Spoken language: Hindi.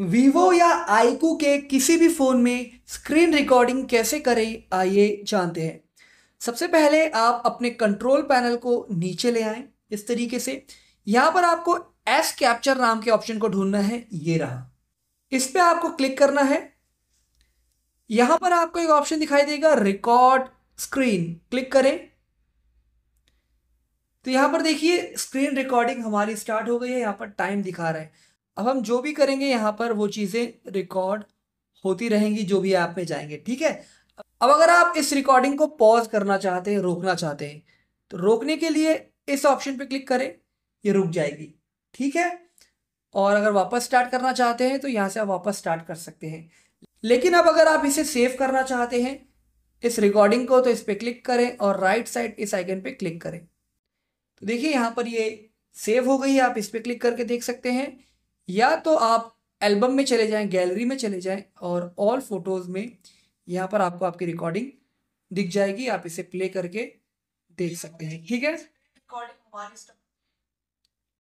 वीवो या आईकू के किसी भी फ़ोन में स्क्रीन रिकॉर्डिंग कैसे करें आइए जानते हैं सबसे पहले आप अपने कंट्रोल पैनल को नीचे ले आए इस तरीके से यहां पर आपको एस कैप्चर नाम के ऑप्शन को ढूंढना है ये रहा इस पर आपको क्लिक करना है यहां पर आपको एक ऑप्शन दिखाई देगा रिकॉर्ड स्क्रीन क्लिक करें तो यहां पर देखिए स्क्रीन रिकॉर्डिंग हमारी स्टार्ट हो गई है यहां पर टाइम दिखा रहा है अब हम जो भी करेंगे यहाँ पर वो चीज़ें रिकॉर्ड होती रहेंगी जो भी ऐप में जाएंगे ठीक है अब अगर आप इस रिकॉर्डिंग को पॉज करना चाहते हैं रोकना चाहते हैं तो रोकने के लिए इस ऑप्शन पे क्लिक करें ये रुक जाएगी ठीक है और अगर वापस स्टार्ट करना चाहते हैं तो यहाँ से आप वापस स्टार्ट कर सकते हैं लेकिन अब अगर आप इसे सेव करना चाहते हैं इस रिकॉर्डिंग को तो इस पर क्लिक करें और राइट साइड इस आइकन पर क्लिक करें तो देखिए यहाँ पर ये सेव हो गई है आप इस पर क्लिक करके देख सकते हैं या तो आप एल्बम में चले जाएं गैलरी में चले जाएं और ऑल फोटोज़ में यहाँ पर आपको आपकी रिकॉर्डिंग दिख जाएगी आप इसे प्ले करके देख सकते हैं ठीक है